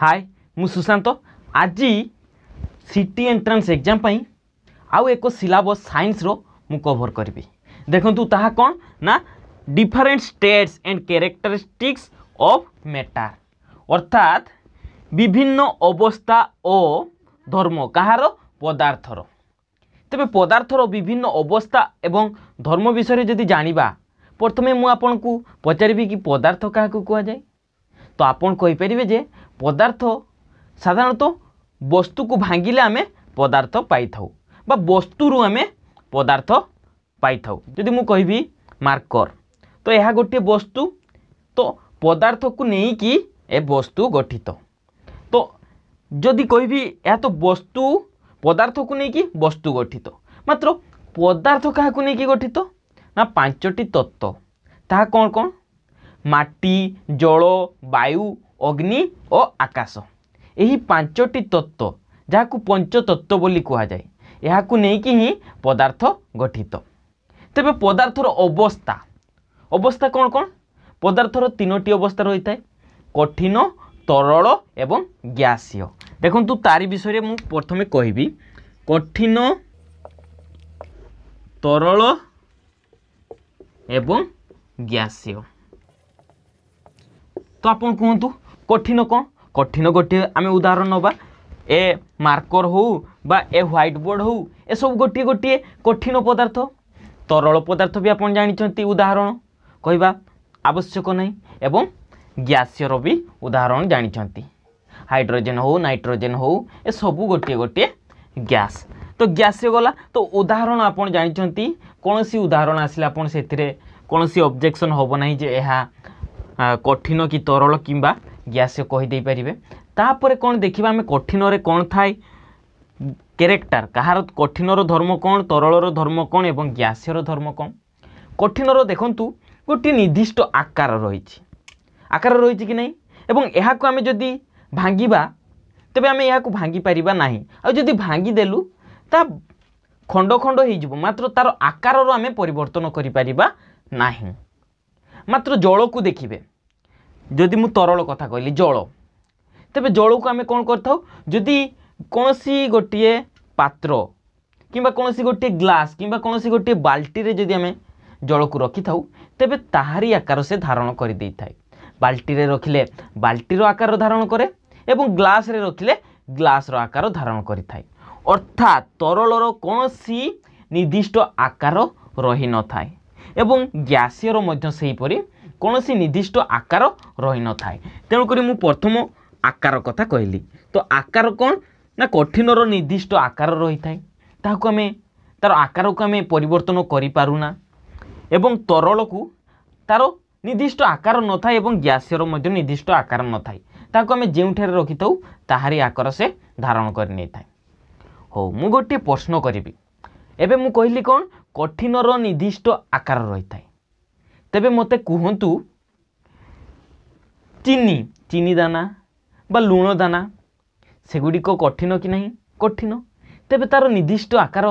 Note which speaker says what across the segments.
Speaker 1: ହାଏ ମୁଁ ସୁଶାନ୍ତ ଆଜି C T entrance exam ପାଇଁ ଆଉ ଏକ ସିଲାବସ୍ ସାଇନ୍ସର ମୁଁ କଭର୍ କରିବି ଦେଖନ୍ତୁ ତାହା କ'ଣ ନା different states and characteristics of matter ଅର୍ଥାତ୍ ବିଭିନ୍ନ ଅବସ୍ଥା ଓ ଧର୍ମ କାହାର ପଦାର୍ଥର ତେବେ ପଦାର୍ଥର ବିଭିନ୍ନ ଅବସ୍ଥା ଏବଂ ଧର୍ମ ବିଷୟରେ ଯଦି ଜାଣିବା ପ୍ରଥମେ ମୁଁ ଆପଣଙ୍କୁ ପଚାରିବି କି ପଦାର୍ଥ କାହାକୁ କୁହାଯାଏ ତ ଆପଣ କହିପାରିବେ ଯେ ପଦାର୍ଥ ସାଧାରଣତଃ ବସ୍ତୁକୁ ଭାଙ୍ଗିଲେ ଆମେ ପଦାର୍ଥ ପାଇଥାଉ ବା ବସ୍ତୁରୁ ଆମେ ପଦାର୍ଥ ପାଇଥାଉ ଯଦି ମୁଁ କହିବି ମାର୍କର ତ ଏହା ଗୋଟିଏ ବସ୍ତୁ ତ ପଦାର୍ଥକୁ ନେଇକି ଏ ବସ୍ତୁ ଗଠିତ ତ ଯଦି କହିବି ଏହା ତ ବସ୍ତୁ ପଦାର୍ଥକୁ ନେଇକି ବସ୍ତୁ ଗଠିତ ମାତ୍ର ପଦାର୍ଥ କାହାକୁ ନେଇକି ଗଠିତ ନା ପାଞ୍ଚଟି ତତ୍ତ୍ୱ ତାହା କ'ଣ କ'ଣ ମାଟି ଜଳ ବାୟୁ ଅଗ୍ନି ଓ ଆକାଶ ଏହି ପାଞ୍ଚଟି ତତ୍ତ୍ୱ ଯାହାକୁ ପଞ୍ଚତତ୍ତ୍ୱ ବୋଲି କୁହାଯାଏ ଏହାକୁ ନେଇକି ହିଁ ପଦାର୍ଥ ଗଠିତ ତେବେ ପଦାର୍ଥର ଅବସ୍ଥା ଅବସ୍ଥା କ'ଣ କ'ଣ ପଦାର୍ଥର ତିନୋଟି ଅବସ୍ଥା ରହିଥାଏ କଠିନ ତରଳ ଏବଂ ଗ୍ୟାସୀୟ ଦେଖନ୍ତୁ ତାରି ବିଷୟରେ ମୁଁ ପ୍ରଥମେ କହିବି କଠିନ ତରଳ ଏବଂ ଗ୍ୟାସୀୟ ତ ଆପଣ କୁହନ୍ତୁ কঠিন କ'ଣ কঠিন ଗୋଟିଏ ଆମେ ଉଦାହରଣ ନେବା ଏ ମାର୍କର ହେଉ ବା ଏ ହ୍ୱାଇଟ୍ ବୋର୍ଡ଼ ହେଉ ଏସବୁ ଗୋଟିଏ ଗୋଟିଏ କଠିନ ପଦାର୍ଥ ତରଳ ପଦାର୍ଥ ବି ଆପଣ ଜାଣିଛନ୍ତି ଉଦାହରଣ କହିବା ଆବଶ୍ୟକ ନାହିଁ ଏବଂ ଗ୍ୟାସର ବି ଉଦାହରଣ ଜାଣିଛନ୍ତି ହାଇଡ୍ରୋଜେନ୍ ହେଉ ନାଇଟ୍ରୋଜେନ୍ ହେଉ ଏସବୁ ଗୋଟିଏ ଗୋଟିଏ ଗ୍ୟାସ୍ ତ ଗ୍ୟାସରେ ଗଲା ତ ଉଦାହରଣ ଆପଣ ଜାଣିଛନ୍ତି କୌଣସି ଉଦାହରଣ ଆସିଲେ ଆପଣ ସେଥିରେ କୌଣସି ଅବଜେକ୍ସନ୍ ହେବ ନାହିଁ ଯେ ଏହା କଠିନ କି ତରଳ କିମ୍ବା ଗ୍ୟାସ୍ କହିଦେଇପାରିବେ ତାପରେ କ'ଣ ଦେଖିବା ଆମେ କଠିନରେ କ'ଣ ଥାଏ କ୍ୟାରେକ୍ଟର କାହାର କଠିନର ଧର୍ମ କ'ଣ ତରଳର ଧର୍ମ କ'ଣ ଏବଂ ଗ୍ୟାସର ଧର୍ମ କ'ଣ କଠିନର ଦେଖନ୍ତୁ ଗୋଟିଏ ନିର୍ଦ୍ଦିଷ୍ଟ ଆକାର ରହିଛି ଆକାର ରହିଛି କି ନାହିଁ ଏବଂ ଏହାକୁ ଆମେ ଯଦି ଭାଙ୍ଗିବା ତେବେ ଆମେ ଏହାକୁ ଭାଙ୍ଗିପାରିବା ନାହିଁ ଆଉ ଯଦି ଭାଙ୍ଗିଦେଲୁ ତା ଖଣ୍ଡ ଖଣ୍ଡ ହୋଇଯିବ ମାତ୍ର ତା'ର ଆକାରର ଆମେ ପରିବର୍ତ୍ତନ କରିପାରିବା ନାହିଁ ମାତ୍ର ଜଳକୁ ଦେଖିବେ ଯଦି ମୁଁ ତରଳ କଥା କହିଲି ଜଳ ତେବେ ଜଳକୁ ଆମେ କ'ଣ କରିଥାଉ ଯଦି କୌଣସି ଗୋଟିଏ ପାତ୍ର କିମ୍ବା କୌଣସି ଗୋଟିଏ ଗ୍ଲାସ୍ କିମ୍ବା କୌଣସି ଗୋଟିଏ ବାଲ୍ଟିରେ ଯଦି ଆମେ ଜଳକୁ ରଖିଥାଉ ତେବେ ତାହାରି ଆକାର ସେ ଧାରଣ କରିଦେଇଥାଏ ବାଲ୍ଟିରେ ରଖିଲେ ବାଲ୍ଟିର ଆକାର ଧାରଣ କରେ ଏବଂ ଗ୍ଲାସ୍ରେ ରଖିଲେ ଗ୍ଲାସ୍ର ଆକାର ଧାରଣ କରିଥାଏ ଅର୍ଥାତ୍ ତରଳର କୌଣସି ନିର୍ଦ୍ଦିଷ୍ଟ ଆକାର ରହିନଥାଏ ଏବଂ ଗ୍ୟାସିୟର ମଧ୍ୟ ସେହିପରି କୌଣସି ନିର୍ଦ୍ଦିଷ୍ଟ ଆକାର ରହିନଥାଏ ତେଣୁକରି ମୁଁ ପ୍ରଥମ ଆକାର କଥା କହିଲି ତ ଆକାର କ'ଣ ନା କଠିନର ନିର୍ଦ୍ଦିଷ୍ଟ ଆକାର ରହିଥାଏ ତାହାକୁ ଆମେ ତା'ର ଆକାରକୁ ଆମେ ପରିବର୍ତ୍ତନ କରିପାରୁନା ଏବଂ ତରଳକୁ ତା'ର ନିର୍ଦ୍ଦିଷ୍ଟ ଆକାର ନଥାଏ ଏବଂ ଗ୍ୟାସର ମଧ୍ୟ ନିର୍ଦ୍ଦିଷ୍ଟ ଆକାର ନଥାଏ ତାହାକୁ ଆମେ ଯେଉଁଠାରେ ରଖିଥାଉ ତାହାରି ଆକାର ସେ ଧାରଣ କରି ନେଇଥାଏ ହଉ ମୁଁ ଗୋଟିଏ ପ୍ରଶ୍ନ କରିବି ଏବେ ମୁଁ କହିଲି କ'ଣ କଠିନର ନିର୍ଦ୍ଦିଷ୍ଟ ଆକାର ରହିଥାଏ ତେବେ ମୋତେ କୁହନ୍ତୁ ଚିନି ଚିନି ଦାନା ବା ଲୁଣ ଦାନା ସେଗୁଡ଼ିକ କଠିନ କି ନାହିଁ କଠିନ ତେବେ ତା'ର ନିର୍ଦ୍ଦିଷ୍ଟ ଆକାର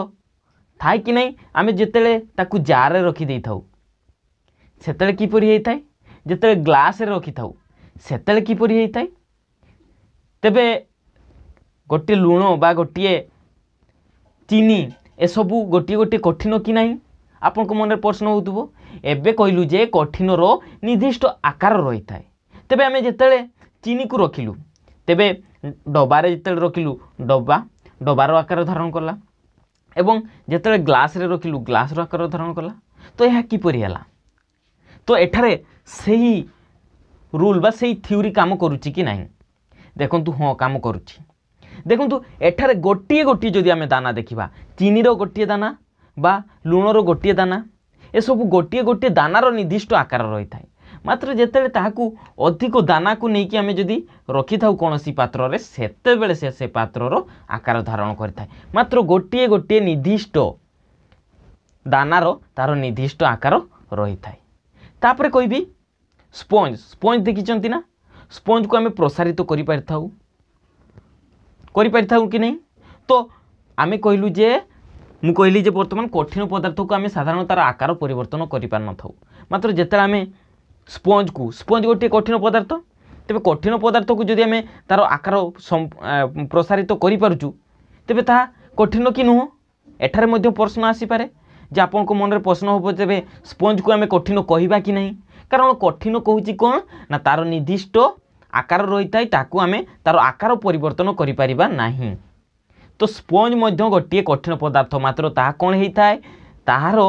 Speaker 1: ଥାଏ କି ନାହିଁ ଆମେ ଯେତେବେଳେ ତାକୁ ଜାରରେ ରଖିଦେଇଥାଉ ସେତେବେଳେ କିପରି ହେଇଥାଏ ଯେତେବେଳେ ଗ୍ଲାସ୍ରେ ରଖିଥାଉ ସେତେବେଳେ କିପରି ହେଇଥାଏ ତେବେ ଗୋଟିଏ ଲୁଣ ବା ଗୋଟିଏ ଚିନି ଏସବୁ ଗୋଟିଏ ଗୋଟିଏ କଠିନ କି ନାହିଁ ଆପଣଙ୍କ ମନରେ ପ୍ରଶ୍ନ ହେଉଥିବ এবে কইলু যে কঠিনর নির্দিষ্ট আকার রয়েথায় তেবে আমি যেতবে চিনিকু রখিলু তেবে ডবারে যেতবে রখিলু ডবা ডবার আকার ধারণ কলা এবং যেতবে গ্লাসরে রখিলু গ্লাসর আকার ধারণ কলা তো এ কিপরি হল তো এঠারে সেই রুল বা সেই থিওরি কাম করুচি কি না দেখন্তু হ্যাঁ কাম করুচি দেখন্তু এঠারে গোটিয়ে গোটিয়ে যদি আমি দানা দেখিবা চিনির গোটিয়ে দানা বা লুণর গোটিয়ে দানা ଏସବୁ ଗୋଟିଏ ଗୋଟିଏ ଦାନାର ନିର୍ଦ୍ଦିଷ୍ଟ ଆକାର ରହିଥାଏ ମାତ୍ର ଯେତେବେଳେ ତାହାକୁ ଅଧିକ ଦାନାକୁ ନେଇକି ଆମେ ଯଦି ରଖିଥାଉ କୌଣସି ପାତ୍ରରେ ସେତେବେଳେ ସେ ସେ ପାତ୍ରର ଆକାର ଧାରଣ କରିଥାଏ ମାତ୍ର ଗୋଟିଏ ଗୋଟିଏ ନିର୍ଦ୍ଦିଷ୍ଟ ଦାନାର ତା'ର ନିର୍ଦ୍ଦିଷ୍ଟ ଆକାର ରହିଥାଏ ତାପରେ କହିବି ସ୍ପଞ୍ଜ ସ୍ପଞ୍ଜ ଦେଖିଛନ୍ତି ନା ସ୍ପଞ୍ଜକୁ ଆମେ ପ୍ରସାରିତ କରିପାରିଥାଉ କରିପାରିଥାଉ କି ନାହିଁ ତ ଆମେ କହିଲୁ ଯେ ମୁଁ କହିଲି ଯେ ବର୍ତ୍ତମାନ କଠିନ ପଦାର୍ଥକୁ ଆମେ ସାଧାରଣତଃ ତା'ର ଆକାର ପରିବର୍ତ୍ତନ କରିପାରିନଥାଉ ମାତ୍ର ଯେତେବେଳେ ଆମେ ସ୍ପଞ୍ଜକୁ ସ୍ପଞ୍ଜ ଗୋଟିଏ କଠିନ ପଦାର୍ଥ ତେବେ କଠିନ ପଦାର୍ଥକୁ ଯଦି ଆମେ ତା'ର ଆକାର ପ୍ରସାରିତ କରିପାରୁଛୁ ତେବେ ତାହା କଠିନ କି ନୁହଁ ଏଠାରେ ମଧ୍ୟ ପ୍ରଶ୍ନ ଆସିପାରେ ଯେ ଆପଣଙ୍କ ମନରେ ପ୍ରଶ୍ନ ହେବ ତେବେ ସ୍ପଞ୍ଜକୁ ଆମେ କଠିନ କହିବା କି ନାହିଁ କାରଣ କଠିନ କହୁଛି କ'ଣ ନା ତା'ର ନିର୍ଦ୍ଦିଷ୍ଟ ଆକାର ରହିଥାଏ ତାକୁ ଆମେ ତା'ର ଆକାର ପରିବର୍ତ୍ତନ କରିପାରିବା ନାହିଁ ତ ସ୍ପଞ୍ଜ ମଧ୍ୟ ଗୋଟିଏ କଠିନ ପଦାର୍ଥ ମାତ୍ର ତାହା କ'ଣ ହେଇଥାଏ ତାହାର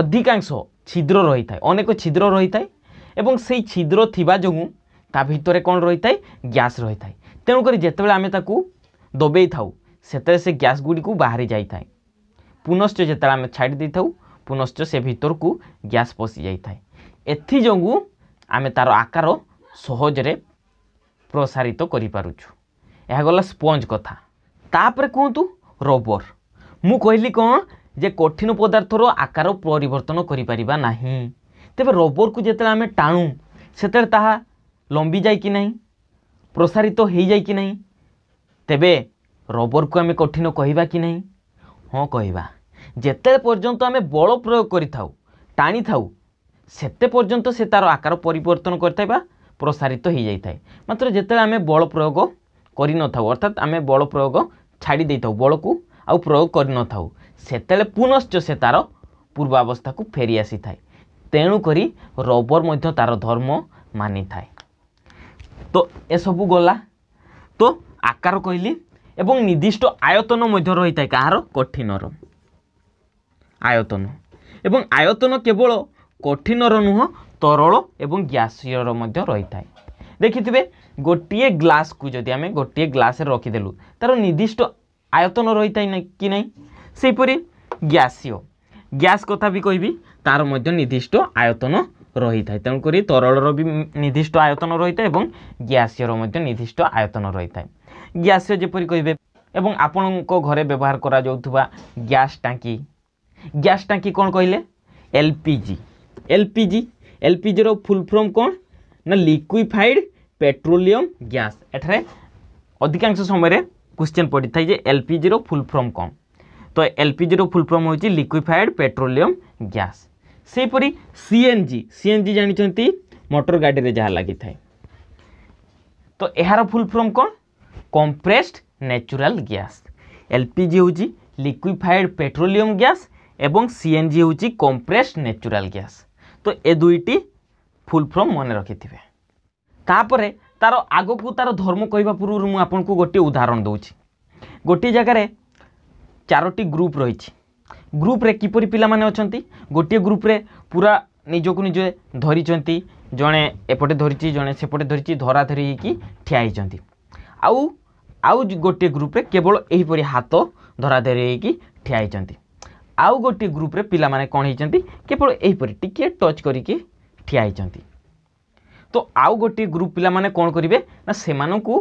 Speaker 1: ଅଧିକାଂଶ ଛିଦ୍ର ରହିଥାଏ ଅନେକ ଛିଦ୍ର ରହିଥାଏ ଏବଂ ସେଇ ଛିଦ୍ର ଥିବା ଯୋଗୁଁ ତା ଭିତରେ କ'ଣ ରହିଥାଏ ଗ୍ୟାସ୍ ରହିଥାଏ ତେଣୁକରି ଯେତେବେଳେ ଆମେ ତାକୁ ଦବେଇ ଥାଉ ସେତେବେଳେ ସେ ଗ୍ୟାସ୍ ଗୁଡ଼ିକୁ ବାହାରି ଯାଇଥାଏ ପୁନଶ୍ଚ ଯେତେବେଳେ ଆମେ ଛାଡ଼ି ଦେଇଥାଉ ପୁନଶ୍ଚ ସେ ଭିତରକୁ ଗ୍ୟାସ୍ ପଶିଯାଇଥାଏ ଏଥିଯୋଗୁଁ ଆମେ ତା'ର ଆକାର ସହଜରେ ପ୍ରସାରିତ କରିପାରୁଛୁ ଏହା ଗଲା ସ୍ପଞ୍ଜ କଥା ତାପରେ କୁହନ୍ତୁ ରବର ମୁଁ କହିଲି କ'ଣ ଯେ କଠିନ ପଦାର୍ଥର ଆକାର ପରିବର୍ତ୍ତନ କରିପାରିବା ନାହିଁ ତେବେ ରବରକୁ ଯେତେବେଳେ ଆମେ ଟାଣୁ ସେତେବେଳେ ତାହା ଲମ୍ବି ଯାଏ କି ନାହିଁ ପ୍ରସାରିତ ହୋଇଯାଏ ନାହିଁ ତେବେ ରବରକୁ ଆମେ କଠିନ କହିବା କି ନାହିଁ ହଁ କହିବା ଯେତେବେଳେ ପର୍ଯ୍ୟନ୍ତ ଆମେ ବଳ ପ୍ରୟୋଗ କରିଥାଉ ଟାଣିଥାଉ ସେତେ ପର୍ଯ୍ୟନ୍ତ ସେ ତା'ର ଆକାର ପରିବର୍ତ୍ତନ କରିଥାଏ ବା ପ୍ରସାରିତ ହୋଇଯାଇଥାଏ ମାତ୍ର ଯେତେବେଳେ ଆମେ ବଳ ପ୍ରୟୋଗ କରିନଥାଉ ଅର୍ଥାତ୍ ଆମେ ବଳ ପ୍ରୟୋଗ ଛାଡ଼ି ଦେଇଥାଉ ବଳକୁ ଆଉ ପ୍ରୟୋଗ କରିନଥାଉ ସେତେବେଳେ ପୁନଶ୍ଚ ସେ ତା'ର ପୂର୍ବାବସ୍ଥାକୁ ଫେରି ଆସିଥାଏ ତେଣୁକରି ରବର ମଧ୍ୟ ତା'ର ଧର୍ମ ମାନିଥାଏ ତ ଏସବୁ ଗଲା ତ ଆକାର କହିଲି ଏବଂ ନିର୍ଦ୍ଦିଷ୍ଟ ଆୟତନ ମଧ୍ୟ ରହିଥାଏ କାହାର କଠିନର ଆୟତନ ଏବଂ ଆୟତନ କେବଳ କଠିନର ନୁହଁ ତରଳ ଏବଂ ଗ୍ୟାସୀୟର ମଧ୍ୟ ରହିଥାଏ ଦେଖିଥିବେ ଗୋଟିଏ ଗ୍ଲାସ୍କୁ ଯଦି ଆମେ ଗୋଟିଏ ଗ୍ଲାସ୍ରେ ରଖିଦେଲୁ ତା'ର ନିର୍ଦ୍ଦିଷ୍ଟ ଆୟତନ ରହିଥାଏ ନା କି ନାହିଁ ସେହିପରି ଗ୍ୟାସିଓ ଗ୍ୟାସ୍ କଥା ବି କହିବି ତା'ର ମଧ୍ୟ ନିର୍ଦ୍ଦିଷ୍ଟ ଆୟତନ ରହିଥାଏ ତେଣୁକରି ତରଳର ବି ନିର୍ଦ୍ଦିଷ୍ଟ ଆୟତନ ରହିଥାଏ ଏବଂ ଗ୍ୟାସିଓର ମଧ୍ୟ ନିର୍ଦ୍ଦିଷ୍ଟ ଆୟତନ ରହିଥାଏ ଗ୍ୟାସିଓ ଯେପରି କହିବେ ଏବଂ ଆପଣଙ୍କ ଘରେ ବ୍ୟବହାର କରାଯାଉଥିବା ଗ୍ୟାସ୍ ଟାଙ୍କି ଗ୍ୟାସ୍ ଟାଙ୍କି କ'ଣ କହିଲେ L P G L P G L P ଜିର ଫୁଲ୍ ଫର୍ମ କ'ଣ ନା ଲିକ୍ୱିଫାଇଡ଼୍ ପେଟ୍ରୋଲିୟମ୍ ଗ୍ୟାସ୍ ଏଠାରେ ଅଧିକାଂଶ ସମୟରେ କ୍ୱେଶ୍ଚନ୍ ପଡ଼ିଥାଏ ଯେ ଏଲ୍ପିଜିର ଫୁଲ୍ ଫର୍ମ କ'ଣ ତ ଏଲ୍ପିଜିର ଫୁଲ୍ ଫର୍ମ ହେଉଛି ଲିକ୍ୱିଫାଏଡ଼୍ ପେଟ୍ରୋଲିୟମ୍ ଗ୍ୟାସ୍ ସେହିପରି ସିଏନ୍ଜି ସିଏନ୍ଜି ଜାଣିଛନ୍ତି ମଟର ଗାଡ଼ିରେ ଯାହା ଲାଗିଥାଏ ତ ଏହାର ଫୁଲ୍ ଫର୍ମ କ'ଣ କମ୍ପ୍ରେସ୍ଡ ନ୍ୟାଚୁରାଲ୍ ଗ୍ୟାସ୍ ଏଲ୍ପିଜି ହେଉଛି ଲିକ୍ୱିଫାଏଡ଼୍ ପେଟ୍ରୋଲିୟମ୍ ଗ୍ୟାସ୍ ଏବଂ ସିଏନ୍ଜି ହେଉଛି କମ୍ପ୍ରେସ୍ଡ ନ୍ୟାଚୁରାଲ୍ ଗ୍ୟାସ୍ তো এ দুইটি ফুল ଫର୍ମ ମନେ ରଖିଥିବେ ତାପରେ ତାର ଆଗକୁ ତାର ଧର୍ମ କହିବା ପୂର୍ବରୁ ମୁଁ ଆପଣଙ୍କୁ ଗୋଟିଏ ଉଦାହରଣ ଦେଉଛି ଗୋଟିଏ ଜାଗାରେ ଚାରୋଟି ଗ୍ରୁପ୍ ରହିଛି ଗ୍ରୁପ୍ରେ କିପରି ପିଲାମାନେ ଅଛନ୍ତି ଗୋଟିଏ ଗ୍ରୁପ୍ରେ ପୁରା ନିଜକୁ ନିଜେ ଧରିଛନ୍ତି ଜଣେ ଏପଟେ ଧରିଛି ଜଣେ ସେପଟେ ଧରିଛି ଧରାଧରି ହେଇକି ଠିଆ ହେଇଛନ୍ତି ଆଉ ଆଉ ଗୋଟିଏ ଗ୍ରୁପ୍ରେ କେବଳ ଏହିପରି ହାତ ଧରାଧରି ହେଇକି ଠିଆ ହେଇଛନ୍ତି ଆଉ ଗୋଟିଏ ଗ୍ରୁପ୍ରେ ପିଲାମାନେ କ'ଣ ହେଇଛନ୍ତି କେବଳ ଏହିପରି ଟିକିଏ ଟଚ୍ କରିକି ঠিয়া হয়েছেন ତ ଆଉ ଗୋଟିଏ ଗ୍ରୁପ୍ ପିଲାମାନେ କ'ଣ କରିବେ ନା ସେମାନଙ୍କୁ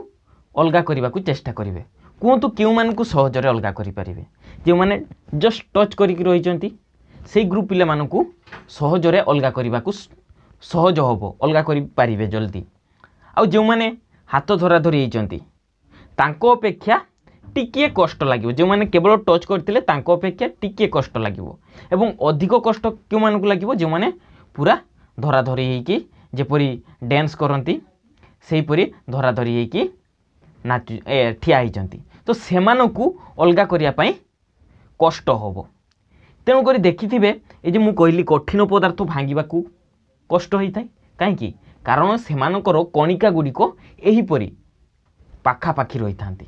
Speaker 1: ଅଲଗା କରିବାକୁ ଚେଷ୍ଟା କରିବେ କୁହନ୍ତୁ କେଉଁମାନଙ୍କୁ ସହଜରେ ଅଲଗା କରିପାରିବେ ଯେଉଁମାନେ ଜଷ୍ଟ ଟଚ୍ କରିକି ରହିଛନ୍ତି ସେଇ ଗ୍ରୁପ୍ ପିଲାମାନଙ୍କୁ ସହଜରେ ଅଲଗା କରିବାକୁ ସହଜ ହେବ ଅଲଗା କରିପାରିବେ ଜଲ୍ଦି ଆଉ ଯେଉଁମାନେ ହାତ ଧରାଧରି ହେଇଛନ୍ତି ତାଙ୍କ ଅପେକ୍ଷା ଟିକିଏ କଷ୍ଟ ଲାଗିବ ଯେଉଁମାନେ କେବଳ ଟଚ୍ କରିଥିଲେ ତାଙ୍କ ଅପେକ୍ଷା ଟିକିଏ କଷ୍ଟ ଲାଗିବ ଏବଂ ଅଧିକ କଷ୍ଟ କେଉଁମାନଙ୍କୁ ଲାଗିବ ଯେଉଁମାନେ ପୁରା ଧରାଧରି ହେଇକି ଯେପରି ଡ୍ୟାନ୍ସ କରନ୍ତି ସେହିପରି ଧରାଧରି ହେଇକି ନାଚୁ ଠିଆ ହେଇଛନ୍ତି ତ ସେମାନଙ୍କୁ ଅଲଗା କରିବା ପାଇଁ କଷ୍ଟ ହେବ ତେଣୁକରି ଦେଖିଥିବେ ଏ ଯେ ମୁଁ କହିଲି କଠିନ ପଦାର୍ଥ ଭାଙ୍ଗିବାକୁ କଷ୍ଟ ହୋଇଥାଏ କାହିଁକି କାରଣ ସେମାନଙ୍କର କଣିକା ଗୁଡ଼ିକ ଏହିପରି ପାଖାପାଖି ରହିଥାନ୍ତି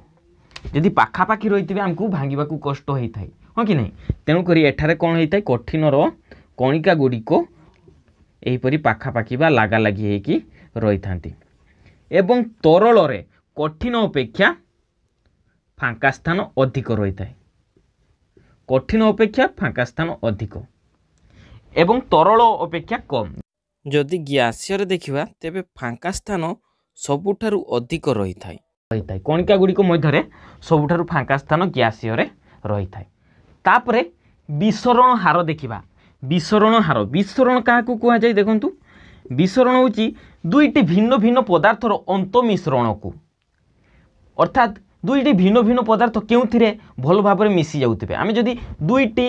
Speaker 1: ଯଦି ପାଖାପାଖି ରହିଥିବେ ଆମକୁ ଭାଙ୍ଗିବାକୁ କଷ୍ଟ ହୋଇଥାଏ ହଁ କି ନାହିଁ ତେଣୁକରି ଏଠାରେ କ'ଣ ହୋଇଥାଏ କଠିନର କଣିକା ଗୁଡ଼ିକ ଏହିପରି ପାଖାପାଖି ବା ଲାଗାଲାଗି ହେଇକି ରହିଥାନ୍ତି ଏବଂ ତରଳରେ କଠିନ ଅପେକ୍ଷା ଫାଙ୍କା ସ୍ଥାନ ଅଧିକ ରହିଥାଏ କଠିନ ଅପେକ୍ଷା ଫାଙ୍କା ସ୍ଥାନ ଅଧିକ ଏବଂ ତରଳ ଅପେକ୍ଷା କମ୍ ଯଦି ଗ୍ୟାସିୟରେ ଦେଖିବା ତେବେ ଫାଙ୍କା ସ୍ଥାନ ସବୁଠାରୁ ଅଧିକ ରହିଥାଏ ରହିଥାଏ କଣିକା ଗୁଡ଼ିକ ମଧ୍ୟରେ ସବୁଠାରୁ ଫାଙ୍କା ସ୍ଥାନ ଗ୍ୟାସିୟରେ ରହିଥାଏ ତାପରେ ବିସରଣ ହାର ଦେଖିବା ବିସରଣ ହାର ବିସରଣ କାହାକୁ କୁହାଯାଏ ଦେଖନ୍ତୁ ବିସରଣ ହେଉଛି ଦୁଇଟି ଭିନ୍ନ ଭିନ୍ନ ପଦାର୍ଥର ଅନ୍ତ ମିଶ୍ରଣକୁ ଅର୍ଥାତ୍ ଦୁଇଟି ଭିନ୍ନ ଭିନ୍ନ ପଦାର୍ଥ କେଉଁଥିରେ ଭଲ ଭାବରେ ମିଶି ଯାଉଥିବେ ଆମେ ଯଦି ଦୁଇଟି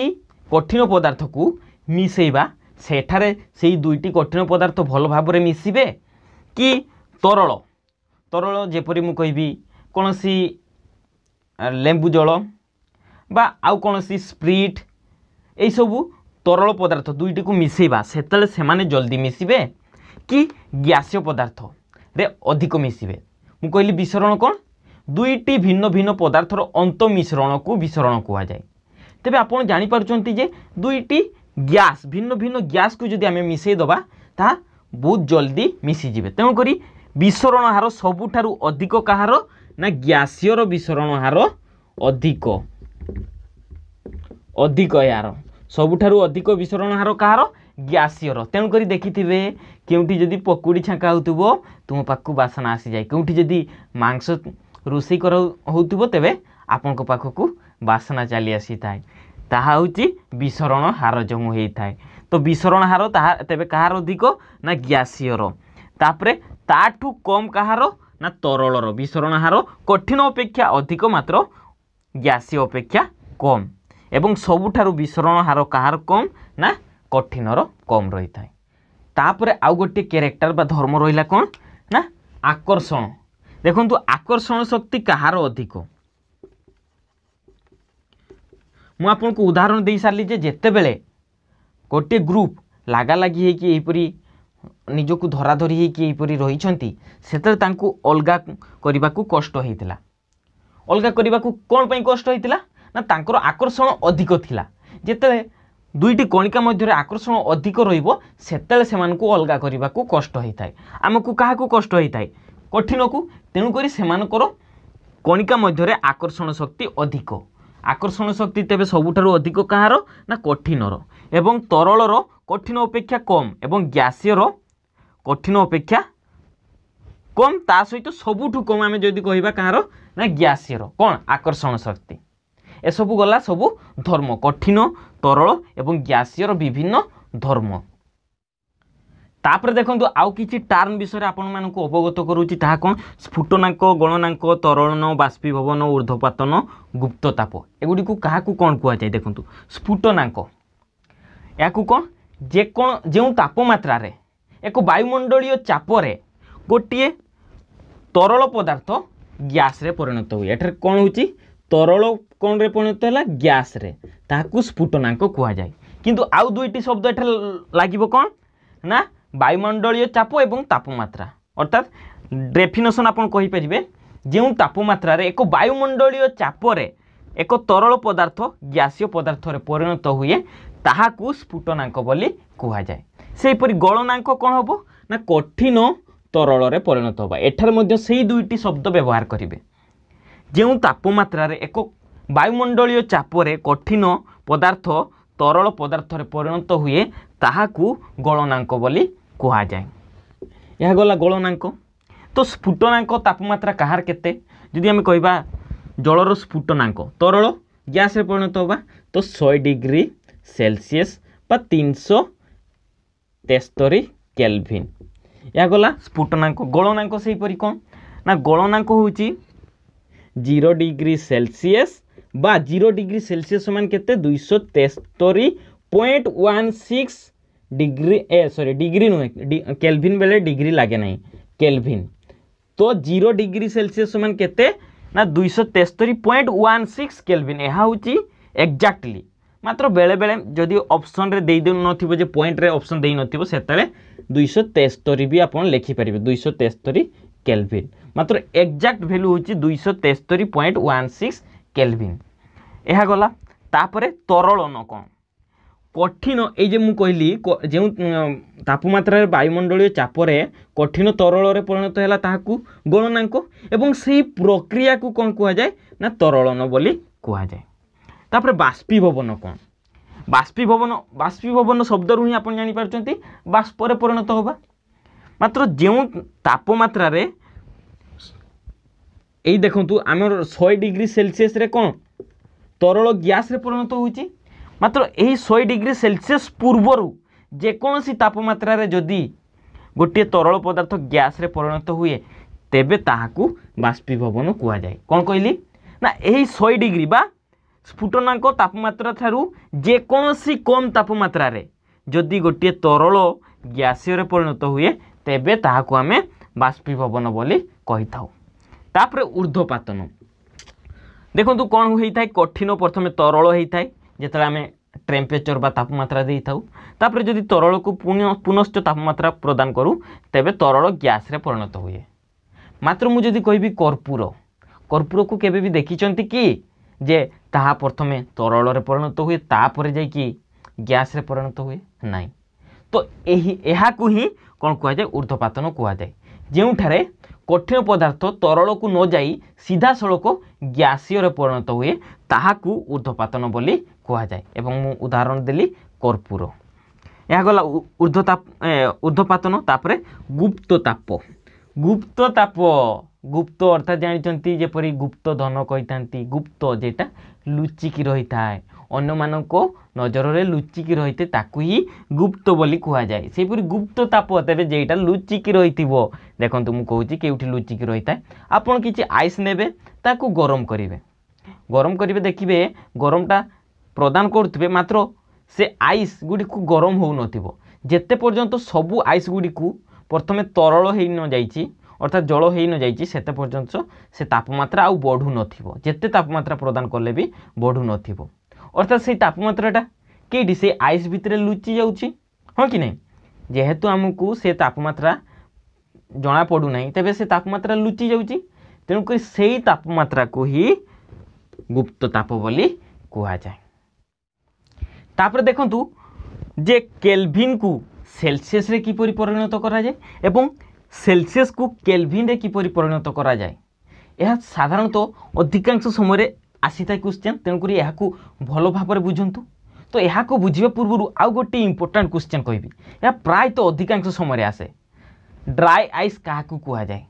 Speaker 1: କଠିନ ପଦାର୍ଥକୁ ମିଶାଇବା ସେଠାରେ ସେଇ ଦୁଇଟି କଠିନ ପଦାର୍ଥ ଭଲ ଭାବରେ ମିଶିବେ କି ତରଳ ତରଳ ଯେପରି ମୁଁ କହିବି କୌଣସି ଲେମ୍ବୁ ଜଳ ବା ଆଉ କୌଣସି ସ୍ପ୍ରିଟ୍ ଏଇସବୁ তরল পদার্থ দুইটিকে মিশাইবা সেতলে সেমানে জলদি মিশিবে কি গ্যাসীয় পদার্থ রে অধিক মিশিবে মু কহিলি বিসরণ কোণ দুইটি ভিন্ন ভিন্ন পদার্থর অন্ত মিশ্রণকু বিসরণ কুহযায় তবে আপনার জাঁপারুচ্ছেন যে দুইটি গ্যাস ভিন্ন ভিন্ন গ্যাসকে যদি আমি মিশাই দেবা তা বহুত জলদি মিশিযে তেমকরি বিসরণ হার সবুঠার অধিক কাহার না গ্যাসীয় বিসরণ হার অধিক অধিক এর ସବୁଠାରୁ ଅଧିକ ବିଶୋରଣ ହାର କାହାର ଗ୍ୟାସିୟର ତେଣୁକରି ଦେଖିଥିବେ କେଉଁଠି ଯଦି ପକୁଡ଼ି ଛାଙ୍କା ହେଉଥିବ ତୁମ ପାଖକୁ ବାସନା ଆସିଯାଏ କେଉଁଠି ଯଦି ମାଂସ ରୋଷେଇ କରା ହେଉଥିବ ତେବେ ଆପଣଙ୍କ ପାଖକୁ ବାସନା ଚାଲି ଆସିଥାଏ ତାହା ହେଉଛି ବିଶୋରଣ ହାର ଯେଉଁ ହୋଇଥାଏ ତ ବିଶୋରଣ ହାର ତାହା ତେବେ କାହାର ଅଧିକ ନା ଗ୍ୟାସିୟର ତାପରେ ତାଠୁ କମ୍ କାହାର ନା ତରଳର ବିଶୋରଣ ହାର କଠିନ ଅପେକ୍ଷା ଅଧିକ ମାତ୍ର ଗ୍ୟାସୀୟ ଅପେକ୍ଷା କମ୍ ଏବଂ ସବୁଠାରୁ ବିସରଣ ହାର କାହାର କମ୍ ନା କଠିନର କମ୍ ରହିଥାଏ ତାପରେ ଆଉ ଗୋଟିଏ କ୍ୟାରେକ୍ଟର ବା ଧର୍ମ ରହିଲା କ'ଣ ନା ଆକର୍ଷଣ ଦେଖନ୍ତୁ ଆକର୍ଷଣ ଶକ୍ତି କାହାର ଅଧିକ ମୁଁ ଆପଣଙ୍କୁ ଉଦାହରଣ ଦେଇସାରିଲି ଯେ ଯେତେବେଳେ ଗୋଟିଏ ଗ୍ରୁପ୍ ଲାଗାଲାଗି ହେଇକି ଏହିପରି ନିଜକୁ ଧରାଧରି ହେଇକି ଏହିପରି ରହିଛନ୍ତି ସେତେବେଳେ ତାଙ୍କୁ ଅଲଗା କରିବାକୁ କଷ୍ଟ ହେଇଥିଲା ଅଲଗା କରିବାକୁ କ'ଣ ପାଇଁ କଷ୍ଟ ହେଇଥିଲା ନା ତାଙ୍କର ଆକର୍ଷଣ ଅଧିକ ଥିଲା ଯେତେବେଳେ ଦୁଇଟି କଣିକା ମଧ୍ୟରେ ଆକର୍ଷଣ ଅଧିକ ରହିବ ସେତେବେଳେ ସେମାନଙ୍କୁ ଅଲଗା କରିବାକୁ କଷ୍ଟ ହୋଇଥାଏ ଆମକୁ କାହାକୁ କଷ୍ଟ ହୋଇଥାଏ କଠିନକୁ ତେଣୁକରି ସେମାନଙ୍କର କଣିକା ମଧ୍ୟରେ ଆକର୍ଷଣ ଶକ୍ତି ଅଧିକ ଆକର୍ଷଣ ଶକ୍ତି ତେବେ ସବୁଠାରୁ ଅଧିକ କାହାର ନା କଠିନର ଏବଂ ତରଳର କଠିନ ଅପେକ୍ଷା କମ୍ ଏବଂ ଗ୍ୟାସିୟର କଠିନ ଅପେକ୍ଷା କମ୍ ତା ସହିତ ସବୁଠୁ କମ୍ ଆମେ ଯଦି କହିବା କାହାର ନା ଗ୍ୟାସିୟର କ'ଣ ଆକର୍ଷଣ ଶକ୍ତି ଏସବୁ ଗଲା ସବୁ ଧର୍ମ କଠିନ ତରଳ ଏବଂ ଗ୍ୟାସିୟର ବିଭିନ୍ନ ଧର୍ମ ତାପରେ ଦେଖନ୍ତୁ ଆଉ କିଛି ଟର୍ମ ବିଷୟରେ ଆପଣମାନଙ୍କୁ ଅବଗତ କରୁଛି ତାହା କ'ଣ ସ୍ଫୁଟନାଙ୍କ ଗଣନାଙ୍କ ତରଳନ ବାଷ୍ପୀଭବନ ଉର୍ଦ୍ଧ୍ୱପାତନ ଗୁପ୍ତତାପ ଏଗୁଡ଼ିକୁ କାହାକୁ କ'ଣ କୁହାଯାଏ ଦେଖନ୍ତୁ ସ୍ଫୁଟନାଙ୍କ ଏହାକୁ କ'ଣ ଯେ କ'ଣ ଯେଉଁ ତାପମାତ୍ରାରେ ଏକ ବାୟୁମଣ୍ଡଳୀୟ ଚାପରେ ଗୋଟିଏ ତରଳ ପଦାର୍ଥ ଗ୍ୟାସରେ ପରିଣତ ହୁଏ ଏଠାରେ କ'ଣ ହେଉଛି তরল কোণে পরিণত হল গ্যাসে তাহলে স্ফুটনাঙ্ক কুযায় কিন্তু আউ দুইটি শব্দ এটা লাগবে কম না বায়ুমণ্ডলীয় চাপ এবং তাপমাত্রা অর্থাৎ ডেফিনেসন আপনার কহিপারে যে তাপমাত্রার এক বায়ুমণ্ডলীয় চাপরে এক তরল পদার্থ গ্যাসীয় পদার্থরে পরিণত হুয়ে তাহাকু স্ফুটনাঙ্ক বলে কুযায় সেইপর গণনাঙ্ক কম হব না কঠিন তরলরে পরিণত হব এঠার মধ্যে সেই দুইটি শব্দ ব্যবহার করবে ଯେଉଁ ତାପମାତ୍ରାରେ ଏକ ବାୟୁମଣ୍ଡଳୀୟ ଚାପରେ କଠିନ ପଦାର୍ଥ ତରଳ ପଦାର୍ଥରେ ପରିଣତ ହୁଏ ତାହାକୁ ଗଳନାଙ୍କ ବୋଲି କୁହାଯାଏ ଏହା ଗଲା ଗଳନାଙ୍କ ତ ସ୍ଫୁଟନାଙ୍କ ତାପମାତ୍ରା କାହାର କେତେ ଯଦି ଆମେ କହିବା ଜଳର ସ୍ଫୁଟନାଙ୍କ ତରଳ ଗ୍ୟାସ୍ରେ ପରିଣତ ହେବା ତ ଶହେ ଡିଗ୍ରୀ ସେଲସିୟସ୍ বা তিনশো তেস্তরি কেলভিন এগুলা স্ফুটনাঙ্ক গণনাঙ্ক সেইপরি কম না গণনাঙ্ক হচ্ছে জিরো ডিগ্রি সেলসিয়াস বা জিরো ডিগ্রি সেলসিয়াস সমান কেতে দুইশো তেস্তরি পয়েন্ট ওয়ান সিক্স ডিগ্রি এ সরি ডিগ্রি নুহে কেলভিন বেলে ডিগ্রি লাগে না কেলভিন তো জিরো ডিগ্রি সেলসিয়াস সমান কেতে না দুইশো তেস্তরি পয়েন্ট ওয়ান সিক্স কেলভিন এহা হচ্ছে এক্জাক্টলি মাত্র বেড়ে বেড়ে যদি অপসনরে দেই নথিব যে পয়েন্টরে অপসন দেই নথিব সেতলে দুইশো তেস্তরি বি আপনার লেখিপারে দুইশো তেস্তরি কেলভিন মাত্র এক্জাক্ট ভ্যালু হচ্ছে দুইশো তেস্তরি পয়েন্ট ওয়ান সিক্স কেলভিন ଏହା ଗଲା ତାପରେ ତରଳନ କ'ଣ କଠିନ ଏଇ ଯେ ମୁଁ କହିଲି ଯେଉଁ ତାପମାତ୍ରାରେ ବାୟୁମଣ୍ଡଳୀୟ ଚାପରେ କଠିନ ତରଳରେ ପରିଣତ ହେଲା ତାହାକୁ ଗଣନାଙ୍କ ଏବଂ ସେହି ପ୍ରକ୍ରିୟାକୁ କ'ଣ କୁହାଯାଏ ନା ତରଳନ ବୋଲି କୁହାଯାଏ ତାପରେ ବାଷ୍ପୀଭବନ କ'ଣ ବାଷ୍ପୀଭବନ ବାଷ୍ପୀଭବନ ଶବ୍ଦରୁ ହିଁ ଆପଣ ଜାଣିପାରୁଛନ୍ତି ବାଷ୍ପରେ ପରିଣତ ହେବା ମାତ୍ର ଯେଉଁ ତାପମାତ୍ରାରେ এই দেখন্তু আমার শহে ডিগ্রি সেলসিয়াসরে কোণ তরল গ্যাসরে পরিণত হয়েছি মাত্র এই শহে ডিগ্রি সেলসিয়াস পূর্বর যেকোনসি তাপমাত্রার যদি গোটিয়ে তরল পদার্থ গ্যাসরে পরিণত হুয়ে তেবে তাহাকু বাষ্পীভবন কুযায় কোণ কহিলি না এই শহে ডিগ্রি বা স্ফুটনাঙ্ক তাপমাত্রা ঠারু যেকোনসি কম তাপমাত্রার যদি গোটিয়ে তরল গ্যাসীয়রে পরিণত হুয়ে তেবে তাহাকু আমি বাষ্পীভবন বলে কই থাও ତାପରେ ଉର୍ଦ୍ଧ୍ୱପାତନ ଦେଖନ୍ତୁ କ'ଣ ହୋଇଥାଏ କଠିନ ପ୍ରଥମେ ତରଳ ହୋଇଥାଏ ଯେତେବେଳେ ଆମେ টেম্পারেচর বা তাপমাত্রা দিয়ে থাকু তাপরে যদি তরলকু পুনশ্চ তাপমাত্রা প্রদান করু তেবে তরল গ্যাসরে পরিণত হুয়ে মাত্র মু যদি কবি কর্পূর কর্পূরকু কেবে বি দেখিছেন কি যে তাহা প্রথমে তরলরে পরিণত হুয়ে তাপরে যাই কি গ্যাসরে পরিণত হুয়ে না তো এই এখন হি কোণ কুহযায় ঊর্ধ্বপাতন কুহযায় যেঠারে কঠিন পদার্থ তরলকু ন যাই সিধাসলখ গ্যাসীয়রে পরিণত হুয়ে তাহাকু ঊর্ধ্বপাতন বলে কুহযায় এবং মু উদাহরণ দেলি কর্পূর এগলা ঊর্ধ্বতাপ ঊর্ধ্বপাতন তাপরে গুপ্ত তাপ গুপ্ত তাপ গুপ্ত অর্থাৎ জাঁচান যেপরি গুপ্ত ধন কইতা গুপ্ত যেটা লুচিকি রই থাকে ଅନ୍ୟମାନଙ୍କ ନଜରରେ ଲୁଚିକି ରହିତେ ତାକୁ ହିଁ ଗୁପ୍ତ ବୋଲି କୁହାଯାଏ ସେହିପରି ଗୁପ୍ତ ତାପ ତେବେ ଯେଇଟା ଲୁଚିକି ରହିଥିବ ଦେଖନ୍ତୁ ମୁଁ କହୁଛି କେଉଁଠି ଲୁଚିକି ରହିଥାଏ ଆପଣ କିଛି ଆଇସ୍ ନେବେ ତାକୁ ଗରମ କରିବେ ଗରମ କରିବେ ଦେଖିବେ ଗରମଟା ପ୍ରଦାନ କରୁଥିବେ ମାତ୍ର ସେ ଆଇସ୍ ଗୁଡ଼ିକୁ ଗରମ ହେଉନଥିବ ଯେତେ ପର୍ଯ୍ୟନ୍ତ ସବୁ ଆଇସ୍ ଗୁଡ଼ିକୁ ପ୍ରଥମେ ତରଳ ହେଇ ନଯାଇଛି অর্থাৎ জল হয়ে নযাইছি সেতে পর্যন্ত সে তাপমাত্রা আউ বড়ু নথিব যেতে তাপমাত্রা প্রদান কলে বি বড়ু নথিব অর্থাৎ সেই তাপমাত্রাটা কেটি সেই আইস ভিতরে লুচি যাচ্ছে হ্যাঁ কি না যেহেতু আমি সে তাপমাত্রা জনা পড়ু না তবে সে তাপমাত্রা লুচি যাচ্ছে তেমক সেই তাপমাত্রা হি গুপ্ত তাপ বলে কুহযায় তাপরে দেখুন যে কেলভিন কু সেলসিয়াসে কিপরি পরিণত করা যায় এবং সেলসিয়াস কু কেলভিনে কিপরি পরিণত করা যায় ଏହା ସାଧାରଣତଃ ଅଧିକାଂଶ ସମୟରେ ଆସିଥାଏ କ୍ୱେଶ୍ଚନ୍ ତେଣୁକରି ଏହାକୁ ଭଲ ଭାବରେ ବୁଝନ୍ତୁ ତ ଏହାକୁ ବୁଝିବା ପୂର୍ବରୁ ଆଉ ଗୋଟିଏ ଇମ୍ପୋର୍ଟାଣ୍ଟ କ୍ୱେଶ୍ଚନ୍ କହିବି ଏହା ପ୍ରାୟତଃ ଅଧିକାଂଶ ସମୟରେ ଆସେ ଡ୍ରାଏ ଆଇସ୍ କାହାକୁ କୁହାଯାଏ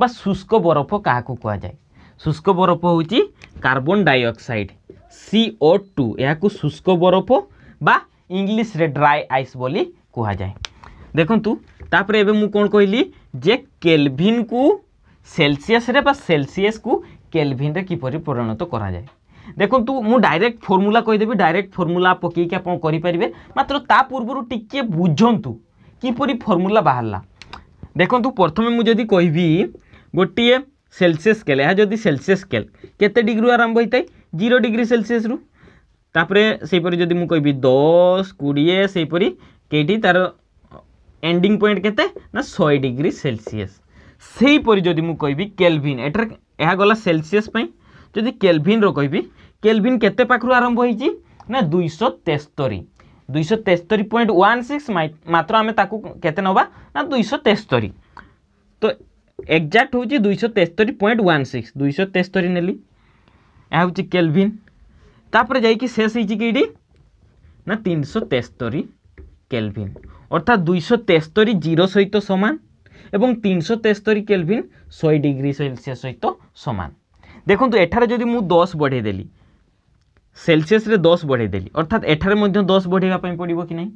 Speaker 1: বা শুষ্ক বরফ কাহাকু কুযায় শুষ্ক বরফ হচ্ছে কার্বন ডাইঅক্সাইড সিও টু এখন শুষ্ক বরফ বা ইংলিশে ড্রাই আইস বলে কুযায় দেখুন তাপরে এবে মু কোণ কহিলি যে কেলভিন কু সেলসিয়াসরে বা সেলসিয়াস কু কেলভিন্রে কিপর পরিণত করা যায় দেখন্তু মু ডাইরেক্ট ফর্মুলা কইদেবি ডাইরেক্ট ফর্মুলা পকাইকি আপনার করে পারিবে মাত্র তা পূর্বর টিকিয়ে বুঝন্তু কিপর ফর্মুলা বাহারা দেখন্তু প্রথমে মু যদি কইবি গোটিয়ে সেলসিয়াস স্কেল এ যদি সেলসিয়াস স্কেল কেতে ডিগ্রি আরম্ভ হয়ে থাকে জিরো ডিগ্রি সেলসিয়াস রু তাপরে সেইপরি যদি মু কইবি 10 20 সেইপরি কেটি তার এন্ডিং পয়েন্ট কেতে না 100 ডিগ্রি সেলসিয়াস ସେହିପରି ଯଦି ମୁଁ କହିବି କେଲଭିନ୍ ଏଠାରେ ଏହା ଗଲା ସେଲସିୟସ୍ ପାଇଁ ଯଦି କେଲଭିନ୍ର କହିବି କେଲଭିନ୍ କେତେ ପାଖରୁ ଆରମ୍ଭ ହୋଇଛି ନା ଦୁଇଶହ ତେସ୍ତରୀ ଦୁଇଶହ ତେସ୍ତରୀ ପଏଣ୍ଟ ୱାନ୍ ସିକ୍ସ ମାତ୍ର ଆମେ ତାକୁ କେତେ ନେବା ନା ଦୁଇଶହ ତେସ୍ତରୀ ତ ଏକ୍ଜାକ୍ଟ ହେଉଛି ଦୁଇଶହ ତେସ୍ତରୀ ପଏଣ୍ଟ ୱାନ୍ ସିକ୍ସ ଦୁଇଶହ ତେସ୍ତରୀ ନେଲି ଏହା ହେଉଛି କେଲଭିନ୍ ତାପରେ ଯାଇକି ଶେଷ ହେଇଛି କି ଏଇଠି ନା ତିନିଶହ ତେସ୍ତରୀ କେଲଭିନ୍ অর্থাৎ দুইশো তেস্তরি জিরো সহিত সমান এবং তিনশো তেস্তরি কেলভিন ଶହେ ଡିଗ୍ରୀ ସେଲସିୟସ୍ ସହିତ ସମାନ ଦେଖନ୍ତୁ ଏଠାରେ ଯଦି ମୁଁ ଦଶ ବଢ଼େଇଦେଲି ସେଲସିୟସ୍ରେ ଦଶ ବଢ଼େଇଦେଲି ଅର୍ଥାତ୍ ଏଠାରେ ମଧ୍ୟ ଦଶ ବଢ଼େଇବା ପାଇଁ ପଡ଼ିବ କି ନାହିଁ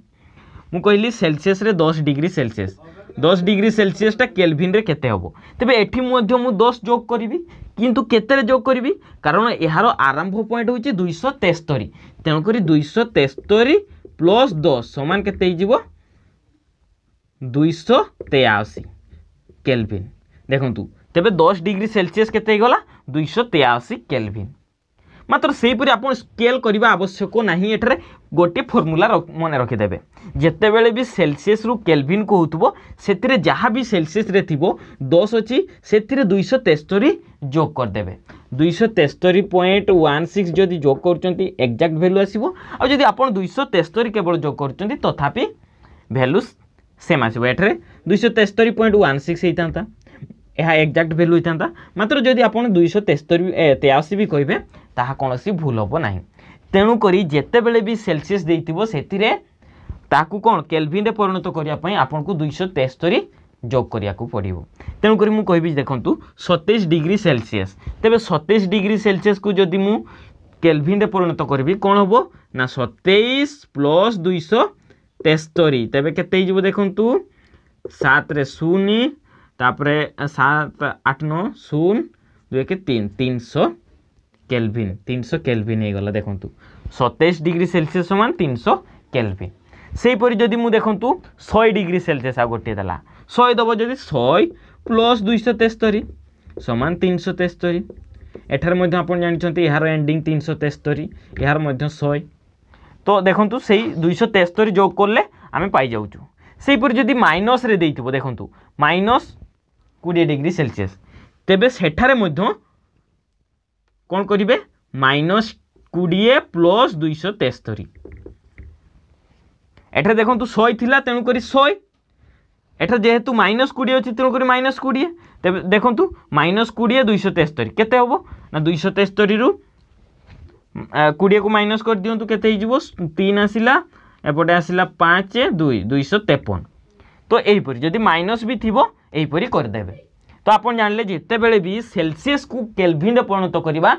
Speaker 1: ମୁଁ କହିଲି ସେଲସିୟସ୍ରେ ଦଶ ଡିଗ୍ରୀ ସେଲସିୟସ୍ ଦଶ ଡିଗ୍ରୀ ସେଲସିୟସ୍ଟା କେଲଭିନ୍ରେ କେତେ ହେବ ତେବେ ଏଠି ମଧ୍ୟ ମୁଁ ଦଶ ଯୋଗ କରିବି କିନ୍ତୁ କେତେରେ ଯୋଗ କରିବି କାରଣ ଏହାର ଆରମ୍ଭ ପଏଣ୍ଟ ହେଉଛି ଦୁଇଶହ ତେସ୍ତରୀ ତେଣୁକରି ଦୁଇଶହ ତେସ୍ତରୀ ପ୍ଲସ୍ ଦଶ ସମାନ କେତେ ହେଇଯିବ ଦୁଇଶହ ତେୟାଅଶୀ কেলভিন দেখন্তু ତେବେ ଦଶ ଡିଗ୍ରୀ ସେଲସିୟସ୍ କେତେ ହେଇଗଲା ଦୁଇଶହ ତେୟାଅଶୀ କେଲଭିନ୍ ମାତ୍ର ସେହିପରି ଆପଣ ସ୍କେଲ୍ କରିବା ଆବଶ୍ୟକ ନାହିଁ ଏଠାରେ ଗୋଟିଏ ଫର୍ମୁଲା ମନେ ରଖିଦେବେ ଯେତେବେଳେ ବି ସେଲସିୟସ୍ରୁ କେଲଭିନ୍ କହୁଥିବ ସେଥିରେ ଯାହା ବି ସେଲସିୟସ୍ରେ ଥିବ ଦଶ ଅଛି ସେଥିରେ ଦୁଇଶହ ତେସ୍ତରୀ যোগ କରିଦେବେ ଦୁଇଶହ ତେସ୍ତରୀ ପଏଣ୍ଟ ୱାନ୍ ସିକ୍ସ ଯଦି ଯୋଗ କରୁଛନ୍ତି ଏକ୍ଜାକ୍ଟ ଭ୍ୟାଲ୍ୟୁ ଆସିବ ଆଉ ଯଦି ଆପଣ ଦୁଇଶହ ତେସ୍ତରୀ କେବଳ ଯୋଗ କରୁଛନ୍ତି ତଥାପି ଭ୍ୟାଲ୍ୟୁ ସେମ୍ ଆସିବ ଏଠାରେ ଦୁଇଶହ ତେସ୍ତରୀ ପଏଣ୍ଟ ୱାନ୍ ସିକ୍ସ ହେଇଥାନ୍ତା ଏହା ଏକ୍ଜାକ୍ଟ ଭ୍ୟାଲ୍ୟୁ ହେଇଥାନ୍ତା ମାତ୍ର ଯଦି ଆପଣ ଦୁଇଶହ ତେସ୍ତରୀ ତେୟାଅଶୀ ବି କହିବେ ତାହା କୌଣସି ଭୁଲ ହେବ ନାହିଁ ତେଣୁକରି ଯେତେବେଳେ ବି ସେଲସିୟସ୍ ଦେଇଥିବ ସେଥିରେ ତାକୁ କ'ଣ କେଲଭିନ୍ରେ ପରିଣତ କରିବା ପାଇଁ ଆପଣଙ୍କୁ ଦୁଇଶହ ତେସ୍ତରୀ যোগ করা পড়ব তেমকরি মু কবি দেখুন সতেইশ ডিগ্রি সেলসিয়াস তবে সতেইশ ডিগ্রি সেলসিয়াস কু যদি মু কেলভিনে পরিণত করবি কম হব না সতেইশ প্লস দুইশ তেস্তরি তবে কেতে হয়ে দেখুন ସାତରେ ଶୂନ ତାପରେ ସାତ ଆଠ ନଅ ଶୂନ ଦୁଇ ଏକ ତିନି ତିନିଶହ କେଲଭିନ୍ ତିନିଶହ କେଲଭିନ୍ ହେଇଗଲା ଦେଖନ୍ତୁ ସତେଇଶ ଡିଗ୍ରୀ ସେଲସିୟସ୍ ସମାନ ତିନିଶହ କେଲଭିନ୍ ସେହିପରି ଯଦି ମୁଁ ଦେଖନ୍ତୁ ଶହେ ଡିଗ୍ରୀ ସେଲସିୟସ୍ ଆଉ ଗୋଟିଏ ଦେଲା ଶହେ ଦେବ ଯଦି ଶହେ ପ୍ଲସ୍ ଦୁଇଶହ ତେସ୍ତରୀ ସମାନ ତିନିଶହ ତେସ୍ତରୀ ଏଠାରେ ମଧ୍ୟ ଆପଣ ଜାଣିଛନ୍ତି ଏହାର ଏଣ୍ଡିଂ ତିନିଶହ ତେସ୍ତରୀ ଏହାର ମଧ୍ୟ ଶହେ ତ ଦେଖନ୍ତୁ ସେଇ ଦୁଇଶହ ତେସ୍ତରୀ ଯୋଗ କଲେ ଆମେ ପାଇଯାଉଛୁ সেইপরি যদি মাইনসরে দিয়ে দেখুন মাইনস কোড়ি ডিগ্রি সেলসিয়াস তেবে সেঠারে মধ্য কোণ করবে মাইনস কোড়িয়ে প্লস দুইশ তেস্তরি এঠারে দেখুন শহে লা তেণুকরি শহে এঠারে যেহেতু মাইনস কোড়িয়ে অছি তেণুকরি মাইনস কোড়িয়ে তেবে দেখুন মাইনস কোড়িয়ে দুইশ তেস্তরি কেতে হব না দুইশ তেস্তরি কোড়িয়ে মাইনস করে দিও কেতে হয়ে তিন আসিলা এপটে আসলা পাঁচ দুই দুইশ তেপন তো এইপরি যদি মাইনস বি থিব এইপরি করিদেবে তো আপন জানলে যেতবে বি সেলসিয়াস কু কেলভিনে পরিণত করা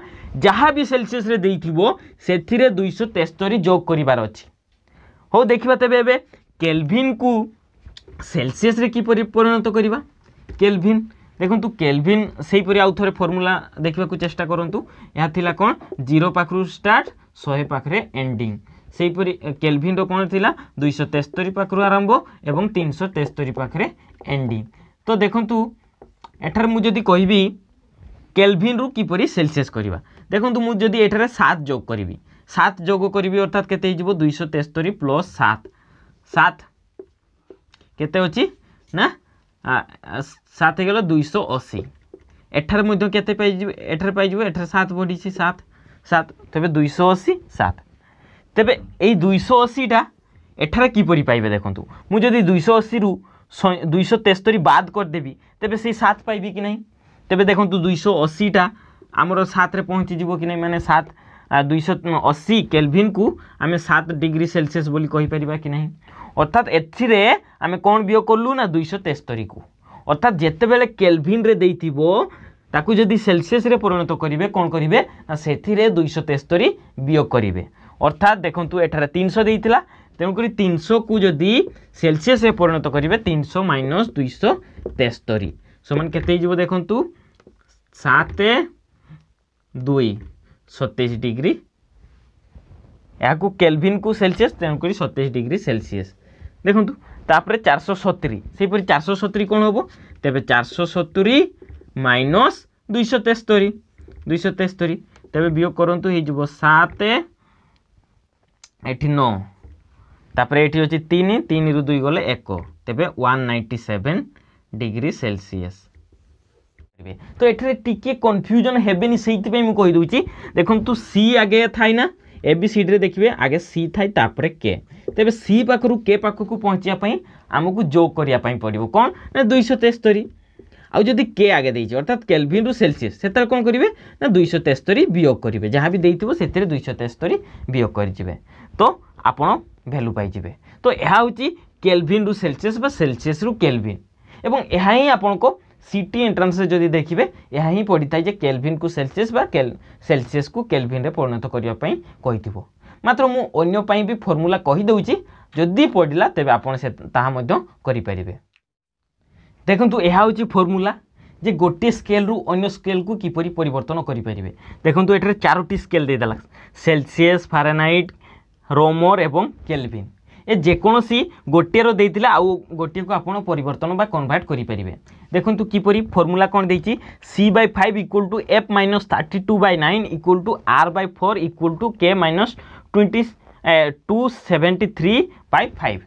Speaker 1: যা বি সেলসিয়াস দিয়ে সেথিরে দুইশ তেস্তরি যোগ করবার অছি হো দেখিবা তেবে এবে কেলভিন কু সেলসিয়াস কিপরি পরিণত করা কেলভিন দেখুন কেলভিন সেইপরি আউ থরে ফর্মুলা দেখা চেষ্টা করতু এ কোণ জিরো পাখু স্টার্ট শহে পাখে এন্ডিং সেইপরি କେଲଭିନ୍ର କ'ଣ ଥିଲା ଦୁଇଶହ ତେସ୍ତରୀ ପାଖରୁ ଆରମ୍ଭ ଏବଂ ତିନିଶହ ତେସ୍ତରୀ ପାଖରେ ଏଣ୍ଡିଂ ତ ଦେଖନ୍ତୁ ଏଠାରେ ମୁଁ ଯଦି କହିବି କେଲଭିନ୍ରୁ କିପରି ସେଲସିୟସ୍ କରିବା ଦେଖନ୍ତୁ ମୁଁ ଯଦି ଏଠାରେ ସାତ ଯୋଗ କରିବି ସାତ ଯୋଗ କରିବି ଅର୍ଥାତ୍ କେତେ ହେଇଯିବ ଦୁଇଶହ ତେସ୍ତରୀ ପ୍ଲସ୍ ସାତ ସାତ କେତେ ଅଛି ନା সাত হয়ে গেল দুইশো অশি এঠার মধ্যে কেতে পাইযি এঠার পাইযি এঠার সাত বড়িছি সাত সাত তবে দুইশো অশি সাত ତେବେ ଏଇ ଦୁଇଶହ ଅଶୀଟା ଏଠାରେ କିପରି ପାଇବେ ଦେଖନ୍ତୁ ମୁଁ ଯଦି ଦୁଇଶହ ଅଶୀରୁ ଦୁଇଶହ ତେସ୍ତରୀ ବାଦ କରିଦେବି ତେବେ ସେଇ ସାତ ପାଇବି କି ନାହିଁ ତେବେ ଦେଖନ୍ତୁ ଦୁଇଶହ ଅଶୀଟା ଆମର ସାତରେ ପହଞ୍ଚିଯିବ କି ନାହିଁ ମାନେ ସାତ ଦୁଇଶହ ଅଶୀ କେଲଭିନ୍କୁ ଆମେ ସାତ ଡିଗ୍ରୀ ସେଲସିୟସ୍ ବୋଲି କହିପାରିବା କି ନାହିଁ ଅର୍ଥାତ୍ ଏଥିରେ ଆମେ କ'ଣ ବିୟ କଲୁ ନା ଦୁଇଶହ ତେସ୍ତରୀକୁ ଅର୍ଥାତ୍ ଯେତେବେଳେ କେଲଭିନ୍ରେ ଦେଇଥିବ ତାକୁ ଯଦି ସେଲସିୟସ୍ରେ ପରିଣତ କରିବେ କ'ଣ କରିବେ ନା ସେଥିରେ ଦୁଇଶହ ତେସ୍ତରୀ ବିୟୋଗ କରିବେ অর্থাৎ দেখুন এখানে তিনশো দিয়েছিল তেমকরি তিনশোকু যদি সেলসিয়াসে পরিণত করবে তিনশো মাইনস দুইশো তেস্তরি সমান কেতে হয়ে যাব দেখুন সাত দুই সতেইশ ডিগ্রি ଏହାକୁ କେଲଭିନ୍କୁ ସେଲସିୟସ୍ ତେଣୁକରି ସତେଇଶ ଡିଗ୍ରୀ ସେଲସିୟସ୍ ଦେଖନ୍ତୁ ତାପରେ ଚାରିଶହ ସତୁରି ସେହିପରି ଚାରିଶହ ସତୁରି କ'ଣ ହେବ ତେବେ ଚାରିଶହ ସତୁରି ମାଇନସ୍ ଦୁଇଶହ ତେସ୍ତରୀ ଦୁଇଶହ ତେସ୍ତରୀ ତେବେ ବିୟୋଗ କରନ୍ତୁ ହେଇଯିବ ସାତ ଏଠି ନଅ ତାପରେ ଏଠି ଅଛି ତିନି ତିନିରୁ ଦୁଇ ଗଲେ ଏକ ତେବେ one ninety seven degree Celsius ତ ଏଠାରେ ଟିକିଏ କନଫ୍ୟୁଜନ୍ ହେବେନି ସେଇଥିପାଇଁ ମୁଁ କହିଦେଉଛି ଦେଖନ୍ତୁ ସି ଆଗେ ଥାଏ ନା ଏ ବି ସିଡ଼ିରେ ଦେଖିବେ ଆଗେ ସି ଥାଏ ତାପରେ କେ ତେବେ ସି ପାଖରୁ କେ ପାଖକୁ ପହଞ୍ଚିବା ପାଇଁ ଆମକୁ ଯୋଗ କରିବା ପାଇଁ ପଡ଼ିବ କ'ଣ ନା ଦୁଇଶହ ତେସ୍ତରୀ আউ যদি কে আগে দিয়েছে অর্থাৎ কেলভিন রু সেলসিয়াস সেতলে কম করবে না দুইশ তেস্তরি বিয়োগ করবে যা বি দিয়ে সেতরে দুইশ তেস্তরি বিয়োগ করে তো আপনার ভ্যালু পাইবে তো এ হচ্ছে কেলভিন রু সেলসিয়াস বা সেলসিয়াস রু কেলভিন এবং এহা হি আপনার সিটি এন্ট্রান্সে যদি দেখবে এহা হি পড়ি থাকে যে কেলভিন কু সেলসিয়াস বা সেলসিয়াস কু কেলভিন্রে পরিণত করা কইথিব মাত্র মু অন্য পাই বি ফর্মুলা কহিদেউছি যদি পড়া তেবে আপনার তাহা মধ্য করে দেখুন ଏହା ହେଉଛି ଫର୍ମୁଲା যে গোটিয়ে স্কেলু অন্য স্কেলকু কিপরি পরিবর্তন করে পারে দেখুন এটার চারোটি স্কেল দিয়েদেলা সেলসিয়াস ফারেনহাইট রোমর এবং কেলভিন এ যেকোনসি গোটিয়ের দিয়ে আউ গোটিয়েকু আপনার পরিবর্তন বা কনভার্ট করে পারে দেখুন কিপরি ফর্মুলা কোণ দিয়েছি C by five equal to F minus thirty two by nine equal to R by four equal to K minus twenty two seventy three by five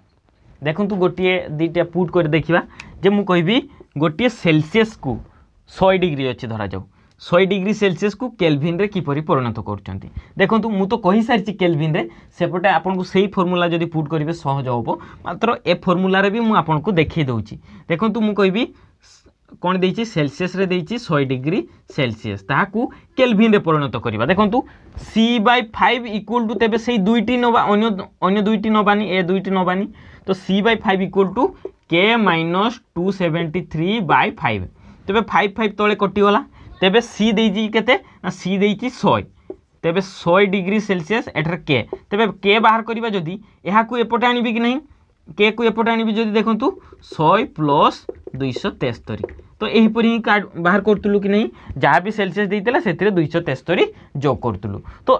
Speaker 1: ଦେଖନ୍ତୁ ଗୋଟିଏ ଦୁଇଟା ପୁଟ୍ କରି ଦେଖିବା ଯେ ମୁଁ କହିବି ଗୋଟିଏ ସେଲସିୟସ୍କୁ ଶହେ ଡିଗ୍ରୀ ଅଛି ଧରାଯାଉ ଶହେ ଡିଗ୍ରୀ ସେଲସିୟସ୍କୁ କେଲଭିନ୍ରେ କିପରି ପରିଣତ କରୁଛନ୍ତି ଦେଖନ୍ତୁ ମୁଁ ତ କହିସାରିଛି କେଲଭିନ୍ରେ ସେପଟେ ଆପଣଙ୍କୁ ସେଇ ଫର୍ମୁଲା ଯଦି ପୁଟ୍ କରିବେ ସହଜ ହେବ ମାତ୍ର ଏ ଫର୍ମୁଲାରେ ବି ମୁଁ ଆପଣଙ୍କୁ ଦେଖାଇ ଦେଉଛି ଦେଖନ୍ତୁ ମୁଁ କହିବି କ'ଣ ଦେଇଛି ସେଲସିୟସ୍ରେ ଦେଇଛି ଶହେ ଡିଗ୍ରୀ ସେଲସିୟସ୍ ତାହାକୁ କେଲଭିନ୍ରେ ପରିଣତ କରିବା ଦେଖନ୍ତୁ C by five equal to ତେବେ ସେଇ ଦୁଇଟି ନେବା ଅନ୍ୟ ଅନ୍ୟ ଦୁଇଟି ନେବାନି ଏ ଦୁଇଟି ନେବାନି তো C by five equal to K minus two seventy three by five তেবে ফাইভ ফাইভ তলে কটিগলা তেবে সি দিয়েছি কেতে না সি দিয়েছি শহে তেবে শহে ডিগ্রি সেলসিয়াস এটার কে তেবে কে বাহার করা যদি এখন এপটে আনবি কি না কে কু এপটে আনবি যদি দেখুন শহে প্লস দুইশ তেস্তরি তো এইপরি হি বাহার করুলু কি না যা বি সেলসিয়াস দিয়ে সেতিরে দুইশ তেস্তরি যোগ করুলু তো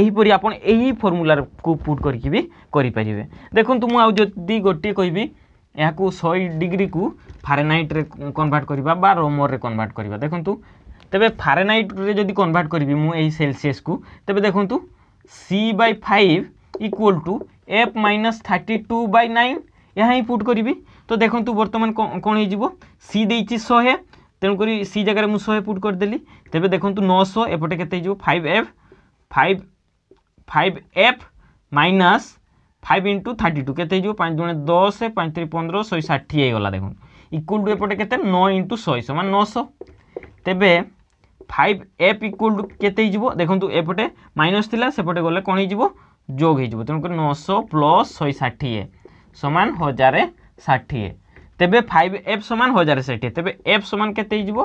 Speaker 1: ଏହିପରି ଆପଣ ଏହି ଫର୍ମୁଲାକୁ ପୁଟ୍ କରିକି ବି କରିପାରିବେ ଦେଖନ୍ତୁ ମୁଁ ଆଉ ଯଦି ଗୋଟିଏ କହିବି ଏହାକୁ ଶହେ ଡିଗ୍ରୀକୁ ଫାରେନାଇଟ୍ରେ କନଭର୍ଟ କରିବା ବା ରୋମରରେ କନଭର୍ଟ କରିବା ଦେଖନ୍ତୁ ତେବେ ଫାରେନାଇଟ୍ରେ ଯଦି କନଭର୍ଟ କରିବି ମୁଁ ଏହି ସେଲସିୟସ୍କୁ ତେବେ ଦେଖନ୍ତୁ C by five equal to F minus thirty two by nine ଏହା ହିଁ ପୁଟ୍ କରିବି ତ ଦେଖନ୍ତୁ ବର୍ତ୍ତମାନ କ'ଣ ହେଇଯିବ ସି ଦେଇଛି ଶହେ ତେଣୁକରି ସି ଜାଗାରେ ମୁଁ ଶହେ ପୁଟ୍ କରିଦେଲି ତେବେ ଦେଖନ୍ତୁ ନଅଶହ ଏପଟେ କେତେ ହେଇଯିବ five F five five F minus five into thirty two के पाँच दुणे दस पाँच तीन पंद्रह शहे षाठी होगा देख इक्वल टू एपटे के नौ इंटू शहे सामान नौश तेब five F equal to K देखु एपटे माइनस थी सेपटे गले कौन हो যোগ হয়ে যাব তেমক নশ প্লস শহে ষাঠিয়ে সমান হাজার ষাঠিয়ে তেবে ফাইভ এফ সমান হাজার ষাঠিয়ে তেবে এফ সমান কেতে হয়ে যাব